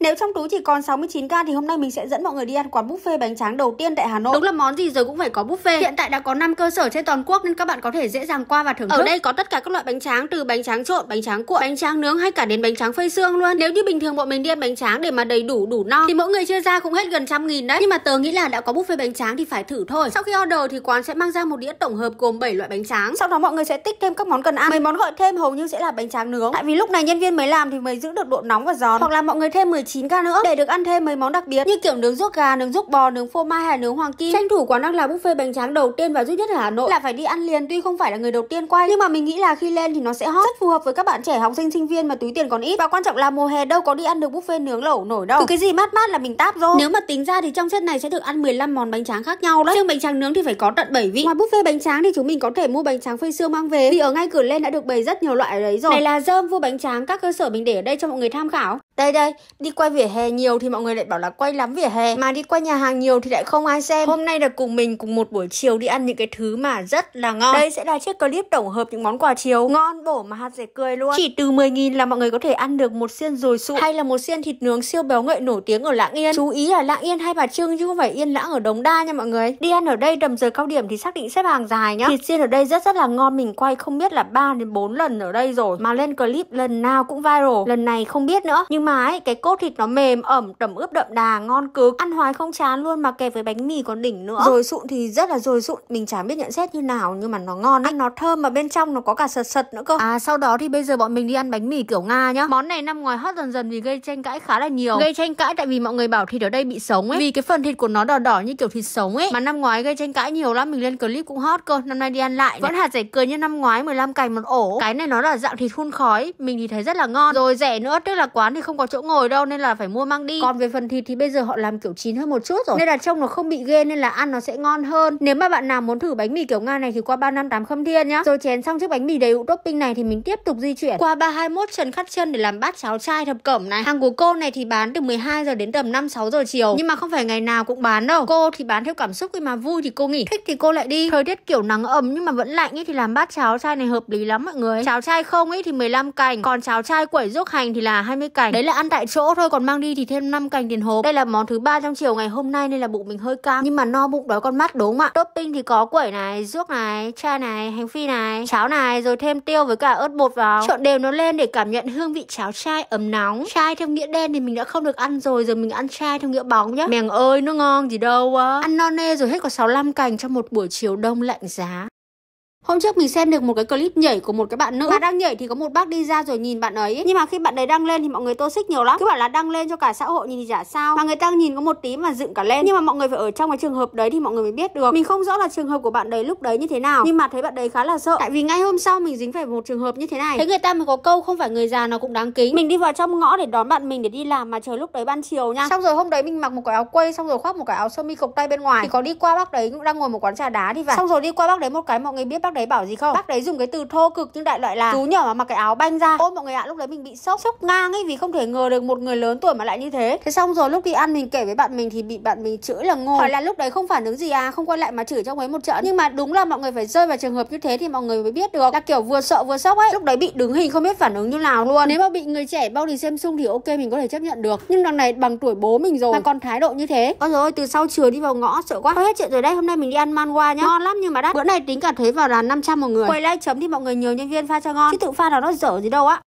Nếu trong túi chỉ còn 69k thì hôm nay mình sẽ dẫn mọi người đi ăn quán buffet bánh tráng đầu tiên tại Hà Nội. Đúng là món gì rồi cũng phải có buffet. Hiện tại đã có 5 cơ sở trên toàn quốc nên các bạn có thể dễ dàng qua và thưởng thức. Ở đây có tất cả các loại bánh tráng từ bánh tráng trộn, bánh tráng cuộn, bánh tráng nướng hay cả đến bánh tráng phơi xương luôn. Nếu như bình thường bọn mình đi ăn bánh tráng để mà đầy đủ đủ no thì mỗi người chia ra cũng hết gần trăm nghìn đấy. Nhưng mà tớ nghĩ là đã có buffet bánh tráng thì phải thử thôi. Sau khi order thì quán sẽ mang ra một đĩa tổng hợp gồm 7 loại bánh tráng. Sau đó mọi người sẽ tích thêm các món cần ăn. Mấy món gọi thêm hầu như sẽ là bánh tráng nướng. Tại vì lúc này nhân viên mới làm thì mới giữ được độ nóng và giòn. Hoặc là mọi người thêm 19 9 ca nữa để được ăn thêm mấy món đặc biệt như kiểu nướng ruốc gà, nướng ruốc bò, nướng phô mai hay nướng hoàng kim. Tranh thủ quán đang là buffet bánh tráng đầu tiên và duy nhất ở Hà Nội là phải đi ăn liền tuy không phải là người đầu tiên quay nhưng mà mình nghĩ là khi lên thì nó sẽ hot rất phù hợp với các bạn trẻ học sinh sinh viên mà túi tiền còn ít và quan trọng là mùa hè đâu có đi ăn được buffet nướng lẩu nổi đâu. Cứ cái gì mát mát là mình táp rồi. Nếu mà tính ra thì trong set này sẽ được ăn 15 món bánh tráng khác nhau đấy. Riêng bánh tráng nướng thì phải có tận 7 vị. Ngoài buffet bánh tráng thì chúng mình có thể mua bánh tráng phơi xương mang về vì ở ngay cửa lên đã được bày rất nhiều loại ở đấy rồi. Này là dơm vua bánh tráng các cơ sở mình để ở đây cho mọi người tham khảo. Đây đây, đi quay vỉa hè nhiều thì mọi người lại bảo là quay lắm vỉa hè Mà đi quay nhà hàng nhiều thì lại không ai xem Hôm nay là cùng mình cùng một buổi chiều đi ăn những cái thứ mà rất là ngon Đây sẽ là chiếc clip tổng hợp những món quà chiều Ngon bổ mà hạt rẻ cười luôn Chỉ từ 10.000 là mọi người có thể ăn được một xiên rồi sụ Hay là một xiên thịt nướng siêu béo ngậy nổi tiếng ở Lạng Yên Chú ý là Lạng Yên hay Bà Trưng chứ không phải Yên Lãng ở Đống Đa nha mọi người Đi ăn ở đây đầm giờ cao điểm thì xác định xếp hàng dài nhá Thịt xiên ở đây rất rất là ngon Mình quay không biết là 3 đến 4 lần ở đây rồi Mà lên clip lần nào cũng viral Lần này không biết nữa Nhưng mà mà ấy, cái cốt thịt nó mềm ẩm tẩm ướp đậm đà ngon cực ăn hoài không chán luôn mà kẹp với bánh mì còn đỉnh nữa rồi sụn thì rất là rồi sụn mình chả biết nhận xét như nào nhưng mà nó ngon ấy. ăn nó thơm mà bên trong nó có cả sật sật nữa cơ à sau đó thì bây giờ bọn mình đi ăn bánh mì kiểu nga nhá món này năm ngoái hot dần dần vì gây tranh cãi khá là nhiều gây tranh cãi tại vì mọi người bảo thịt ở đây bị sống ấy vì cái phần thịt của nó đỏ đỏ như kiểu thịt sống ấy mà năm ngoái gây tranh cãi nhiều lắm mình lên clip cũng hot cơ năm nay đi ăn lại này. vẫn hạt rẻ cười như năm ngoái 15 cành một ổ cái này nó là dạng thịt hun khói mình thì thấy rất là ngon rồi rẻ nữa tức là quán thì không có chỗ ngồi đâu nên là phải mua mang đi còn về phần thịt thì bây giờ họ làm kiểu chín hơn một chút rồi nên là trông nó không bị ghê nên là ăn nó sẽ ngon hơn nếu mà bạn nào muốn thử bánh mì kiểu nga này thì qua ba năm tám khâm thiên nhá rồi chén xong chiếc bánh mì đầy đủ topping này thì mình tiếp tục di chuyển qua ba hai mốt trần khắt chân để làm bát cháo chai thập cẩm này hàng của cô này thì bán từ 12 giờ đến tầm năm sáu giờ chiều nhưng mà không phải ngày nào cũng bán đâu cô thì bán theo cảm xúc khi mà vui thì cô nghỉ thích thì cô lại đi thời tiết kiểu nắng ấm nhưng mà vẫn lạnh ấy thì làm bát cháo chai này hợp lý lắm mọi người cháo chai không ấy thì 15 cành còn cháo chai quẩy ruốc hành thì là 20 cành đấy là là ăn tại chỗ thôi còn mang đi thì thêm 5 cành tiền hộp đây là món thứ ba trong chiều ngày hôm nay nên là bụng mình hơi căng nhưng mà no bụng đói con mắt đúng không ạ topping thì có quẩy này ruốc này chai này hành phi này cháo này rồi thêm tiêu với cả ớt bột vào trộn đều nó lên để cảm nhận hương vị cháo chai ấm nóng chai theo nghĩa đen thì mình đã không được ăn rồi giờ mình ăn chai theo nghĩa bóng nhá mèng ơi nó ngon gì đâu á ăn no nê rồi hết có 65 cành trong một buổi chiều đông lạnh giá Hôm trước mình xem được một cái clip nhảy của một cái bạn nữ Bạn đang nhảy thì có một bác đi ra rồi nhìn bạn ấy Nhưng mà khi bạn đấy đăng lên thì mọi người tô xích nhiều lắm Cứ bảo là đăng lên cho cả xã hội nhìn thì chả sao Mà người ta nhìn có một tí mà dựng cả lên Nhưng mà mọi người phải ở trong cái trường hợp đấy thì mọi người mới biết được Mình không rõ là trường hợp của bạn đấy lúc đấy như thế nào Nhưng mà thấy bạn đấy khá là sợ Tại vì ngay hôm sau mình dính phải một trường hợp như thế này thấy người ta mới có câu không phải người già nó cũng đáng kính Mình đi vào trong ngõ để đón bạn mình để đi làm mà trời lúc đấy ban chiều nha Xong rồi hôm đấy mình mặc một cái áo quây xong rồi khoác một cái áo sơ mi cộc tay bên ngoài Thì có đi qua bác đấy cũng đang ngồi một quán trà đá thì phải Xong rồi đi qua bác đấy một cái mọi người biết bác bác đấy bảo gì không bác đấy dùng cái từ thô cực nhưng đại loại là chú nhỏ mà mặc cái áo banh ra ôi mọi người ạ à, lúc đấy mình bị sốc sốc ngang ấy vì không thể ngờ được một người lớn tuổi mà lại như thế thế xong rồi lúc đi ăn mình kể với bạn mình thì bị bạn mình chửi là ngồi hỏi là lúc đấy không phản ứng gì à không quay lại mà chửi trong ấy một trận nhưng mà đúng là mọi người phải rơi vào trường hợp như thế thì mọi người mới biết được là kiểu vừa sợ vừa sốc ấy lúc đấy bị đứng hình không biết phản ứng như nào luôn nếu mà bị người trẻ bao lì xem xung thì ok mình có thể chấp nhận được nhưng đằng này bằng tuổi bố mình rồi mà còn thái độ như thế con rồi từ sau trường đi vào ngõ sợ quá hết chuyện rồi đây hôm nay mình đi ăn man qua nhá ngon lắm nhưng mà đắt bữa này tính cả thuế vào là là 500 một người. Quay lại chấm đi mọi người nhiều nhân viên pha cho ngon. Chứ tự pha nào nó dở gì đâu á.